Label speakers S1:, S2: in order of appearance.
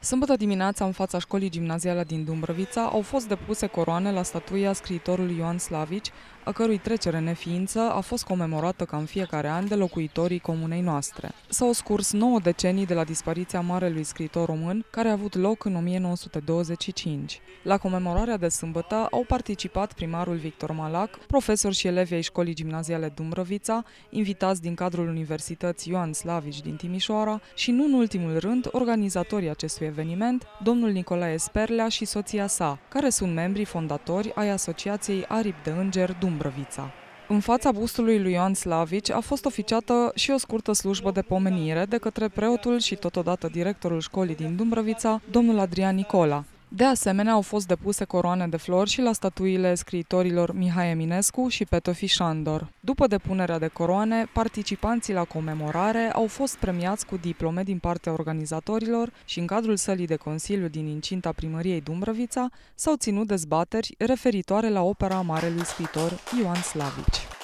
S1: Sâmbătă dimineața, în fața școlii gimnaziale din Dumbrăvița, au fost depuse coroane la statuia scriitorului Ioan Slavici, a cărui trecere neființă a fost comemorată ca în fiecare an de locuitorii comunei noastre. S-au scurs 9 decenii de la dispariția marelui scritor român, care a avut loc în 1925. La comemorarea de sâmbătă au participat primarul Victor Malac, profesori și elevii ai școlii gimnaziale Dumbrăvița, invitați din cadrul Universității Ioan Slavici din Timișoara și, nu în ultimul rând, organizatorii acestui eveniment, domnul Nicolae Sperlea și soția sa, care sunt membrii fondatori ai Asociației Arip de Înger Dumbrăvița. Dâmbrovița. În fața bustului lui Ioan Slavici a fost oficiată și o scurtă slujbă de pomenire de către preotul și totodată directorul școlii din Dumbrăvița, domnul Adrian Nicola, de asemenea, au fost depuse coroane de flori și la statuile scriitorilor Mihai Eminescu și Petofi Șandor. După depunerea de coroane, participanții la comemorare au fost premiați cu diplome din partea organizatorilor și în cadrul sălii de Consiliu din incinta primăriei Dumbrăvița s-au ținut dezbateri referitoare la opera marelui scriitor Ioan Slavici.